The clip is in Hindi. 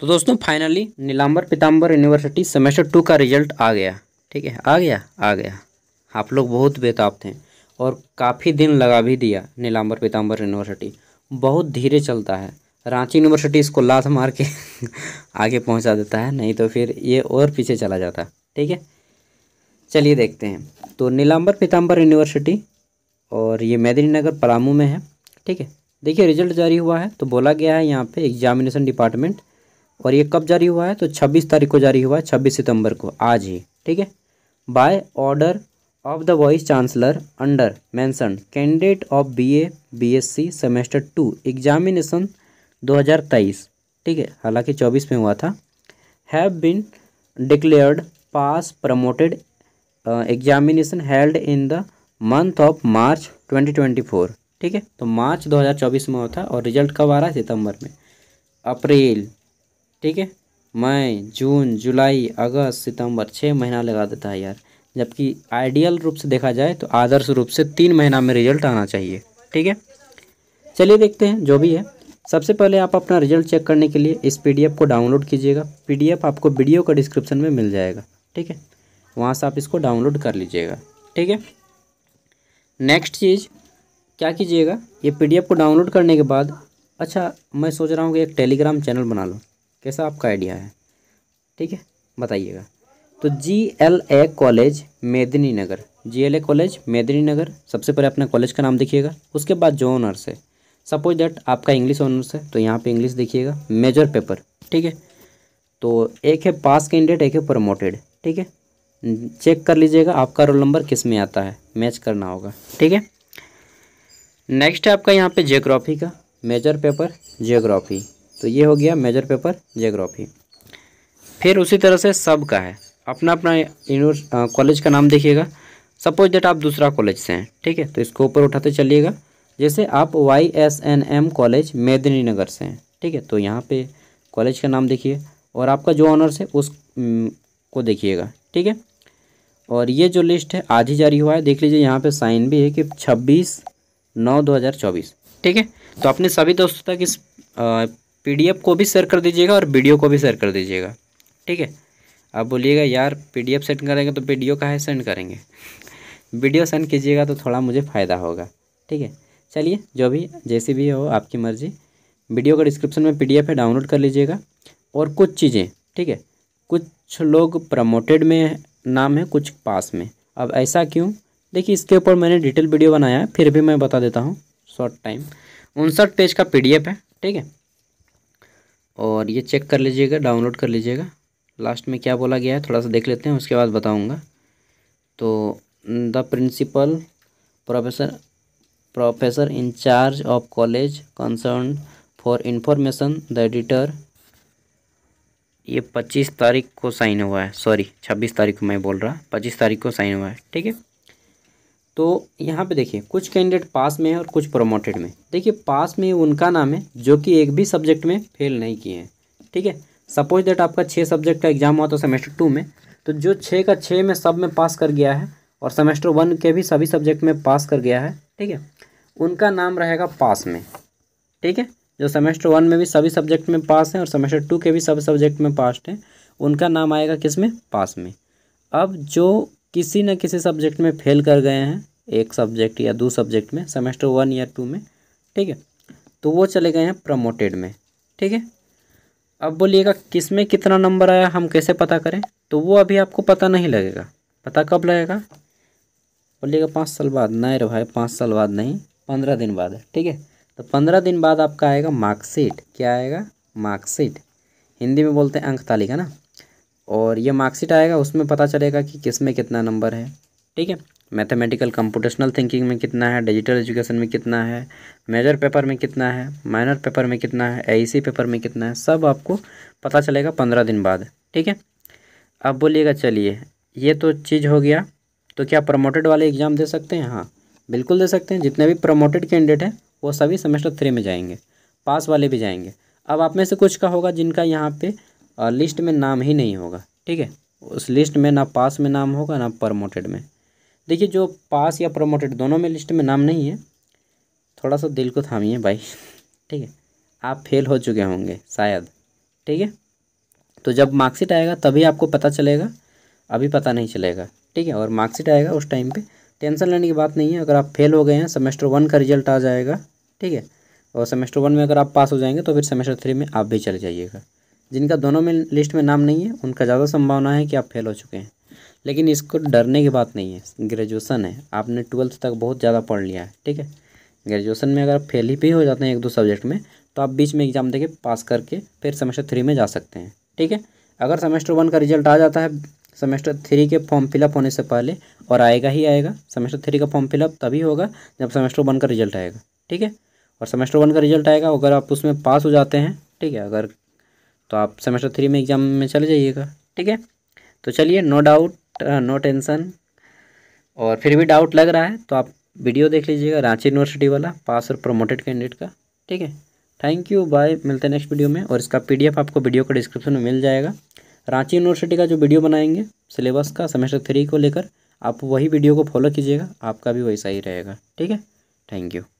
तो दोस्तों finally Nilamber Pitamber university semester two का रिजल्ट आ गया ठीक है आ गया आ गया आप लोग बहुत बेताब थे और काफ़ी दिन लगा भी दिया नीलाम्बर पीताम्बर यूनिवर्सिटी बहुत धीरे चलता है रांची यूनिवर्सिटी इसको लात मार के आगे पहुंचा देता है नहीं तो फिर ये और पीछे चला जाता ठीक है चलिए देखते हैं तो नीलाम्बर पीताम्बर यूनिवर्सिटी और ये मैदिनी नगर पलामू में है ठीक है देखिए रिजल्ट जारी हुआ है तो बोला गया है यहाँ पे एग्जामिनेशन डिपार्टमेंट और ये कब जारी हुआ है तो छब्बीस तारीख को जारी हुआ है छब्बीस सितंबर को आज ही ठीक है by order of the vice chancellor under mention candidate of B A B S C semester two examination 2023 ठीक है हालांकि 24 में हुआ था have been declared pass promoted examination held in the month of March 2024 ठीक है तो मार्च 2024 में हुआ था और रिजल्ट कब आ रहा है सितंबर में अप्रैल ठीक है मई जून जुलाई अगस्त सितंबर छः महीना लगा देता है यार जबकि आइडियल रूप से देखा जाए तो आदर्श रूप से तीन महीना में रिजल्ट आना चाहिए ठीक है चलिए देखते हैं जो भी है सबसे पहले आप अपना रिजल्ट चेक करने के लिए इस पी को डाउनलोड कीजिएगा पी आपको वीडियो का डिस्क्रिप्शन में मिल जाएगा ठीक है वहाँ से आप इसको डाउनलोड कर लीजिएगा ठीक है नेक्स्ट चीज़ क्या कीजिएगा ये पीडीएफ को डाउनलोड करने के बाद अच्छा मैं सोच रहा हूँ कि एक टेलीग्राम चैनल बना लो कैसा आपका आइडिया है ठीक है बताइएगा तो जी एल ए कॉलेज मेदिनी नगर जी एल ए कॉलेज मेदिनी नगर सबसे पहले अपना कॉलेज का नाम देखिएगा उसके बाद जो ऑनर्स है सपोज दैट आपका इंग्लिश ऑनर्स है तो यहाँ पे इंग्लिश देखिएगा मेजर पेपर ठीक है तो एक है पास कैंडिडेट एक है प्रमोटेड ठीक है चेक कर लीजिएगा आपका रोल नंबर किस में आता है मैच करना होगा ठीक है नेक्स्ट है आपका यहाँ पे जियोग्राफी का मेजर पेपर जियोग्राफी तो ये हो गया मेजर पेपर जियोग्राफी फिर उसी तरह से सब का है अपना अपना यूनिवर्स कॉलेज का नाम देखिएगा सपोज डेट आप दूसरा कॉलेज से हैं ठीक है तो इसको ऊपर उठाते चलिएगा जैसे आप Y S N M college Medininagar से हैं ठीक है तो यहाँ पे कॉलेज का नाम देखिए और आपका जो ऑनर्स है उस को देखिएगा ठीक है और ये जो लिस्ट है आज ही जारी हुआ है देख लीजिए यहाँ पे साइन भी है कि छब्बीस नौ दो हज़ार चौबीस ठीक है तो अपने सभी दोस्तों तक इस पीडीएफ को भी शेयर कर दीजिएगा और वीडियो को भी शेयर कर दीजिएगा ठीक है आप बोलिएगा यार पीडीएफ सेंड करेंगे तो वीडियो का है सेंड करेंगे वीडियो सेंड कीजिएगा तो थोड़ा मुझे फ़ायदा होगा ठीक है चलिए जो भी जैसी भी हो आपकी मर्ज़ी वीडियो का डिस्क्रिप्शन में पीडीएफ है डाउनलोड कर लीजिएगा और कुछ चीज़ें ठीक है कुछ लोग प्रमोटेड में नाम है कुछ पास में अब ऐसा क्यों देखिए इसके ऊपर मैंने डिटेल वीडियो बनाया है फिर भी मैं बता देता हूँ शॉर्ट टाइम उनसठ पेज का पीडीएफ है ठीक है और ये चेक कर लीजिएगा डाउनलोड कर लीजिएगा लास्ट में क्या बोला गया है थोड़ा सा देख लेते हैं उसके बाद बताऊँगा तो the principal professor professor incharge of college concern for information the editor ये पच्चीस तारीख को साइन हुआ है सॉरी छब्बीस तारीख को मैं बोल रहा पच्चीस तारीख को साइन हुआ है ठीक है तो यहाँ पे देखिए कुछ कैंडिडेट पास में है और कुछ प्रोमोटेड में देखिए पास में उनका नाम है जो कि एक भी सब्जेक्ट में फेल नहीं किए हैं ठीक है सपोज दैट आपका छः सब्जेक्ट का एग्जाम हुआ तो सेमेस्टर टू में तो जो छः का छः में सब में पास कर गया है और सेमेस्टर वन के भी सभी सब्जेक्ट में पास कर गया है ठीक है उनका नाम रहेगा पास में ठीक है जो सेमेस्टर वन में भी सभी सब्जेक्ट में पास हैं और सेमेस्टर टू के भी सभी सब्जेक्ट में पास हैं उनका नाम आएगा किस में पास में अब जो किसी न किसी सब्जेक्ट में फेल कर गए हैं एक सब्जेक्ट या दो सब्जेक्ट में सेमेस्टर वन या टू में ठीक है तो वो चले गए हैं प्रमोटेड में ठीक है अब बोलिएगा किस में कितना नंबर आया हम कैसे पता करें तो वो अभी आपको पता नहीं लगेगा पता कब लगेगा बोलिएगा पाँच साल बाद नहीं रे भाई पाँच साल बाद नहीं पंद्रह दिन बाद है ठीक है तो पंद्रह दिन बाद आपका आएगा मार्कशीट क्या आएगा मार्कशीट हिंदी में बोलते हैं अंक तालिका ना और ये मार्कशीट आएगा उसमें पता चलेगा कि किस में कितना नंबर है ठीक है मैथमेटिकल कंप्यूटेशनल थिंकिंग में कितना है डिजिटल एजुकेशन में कितना है मेजर पेपर में कितना है माइनर पेपर में कितना है ए e पेपर में कितना है सब आपको पता चलेगा पंद्रह दिन बाद ठीक है अब बोलिएगा चलिए ये तो चीज़ हो गया तो क्या प्रमोटेड वाले एग्ज़ाम दे सकते हैं हाँ बिल्कुल दे सकते हैं जितने भी प्रमोटेड कैंडिडेट हैं वो सभी सेमेस्टर थ्री में जाएंगे पास वाले भी जाएंगे अब आप में से कुछ का होगा जिनका यहाँ पे लिस्ट में नाम ही नहीं होगा ठीक है उस लिस्ट में ना पास में नाम होगा ना प्रमोटेड में देखिए जो पास या प्रमोटेड दोनों में लिस्ट में नाम नहीं है थोड़ा सा दिल को थामिए भाई ठीक है आप फेल हो चुके होंगे शायद ठीक है तो जब मार्कशीट आएगा तभी आपको पता चलेगा अभी पता नहीं चलेगा ठीक है और मार्कशीट आएगा उस टाइम पे टेंशन लेने की बात नहीं है अगर आप फेल हो गए हैं सेमेस्टर वन का रिजल्ट आ जाएगा ठीक है और सेमेस्टर वन में अगर आप पास हो जाएंगे तो फिर सेमेस्टर थ्री में आप भी चले जाइएगा जिनका दोनों में लिस्ट में नाम नहीं है उनका ज़्यादा संभावना है कि आप फेल हो चुके हैं लेकिन इसको डरने की बात नहीं है ग्रेजुएसन है आपने ट्वेल्थ तक बहुत ज़्यादा पढ़ लिया है ठीक है ग्रेजुएसन में अगर फेल ही भी हो जाते हैं एक दो सब्जेक्ट में तो आप बीच में एग्ज़ाम देके पास करके फिर सेमेस्टर थ्री में जा सकते हैं ठीक है अगर सेमेस्टर वन का रिजल्ट आ जाता है सेमेस्टर थ्री के फॉर्म फिलअप होने से पहले और आएगा ही आएगा सेमेस्टर थ्री का फॉर्म फिलअप तभी होगा जब सेमेस्टर वन का रिजल्ट आएगा ठीक है और सेमेस्टर वन का रिजल्ट आएगा अगर आप उसमें पास हो जाते हैं ठीक है अगर तो आप सेमेस्टर थ्री में एग्ज़ाम में चले जाइएगा ठीक है तो चलिए no doubt no tension uh, और फिर भी डाउट लग रहा है तो आप वीडियो देख लीजिएगा रांची यूनिवर्सिटी वाला पास और प्रमोटेड कैंडिडेट का ठीक है थैंक यू बाय मिलते हैं नेक्स्ट वीडियो में और इसका पीडीएफ आपको वीडियो का डिस्क्रिप्शन में मिल जाएगा रांची यूनिवर्सिटी का जो वीडियो बनाएंगे सिलेबस का सेमेस्टर थ्री को लेकर आप वही वीडियो को फॉलो कीजिएगा आपका भी वैसा ही रहेगा ठीक है थैंक यू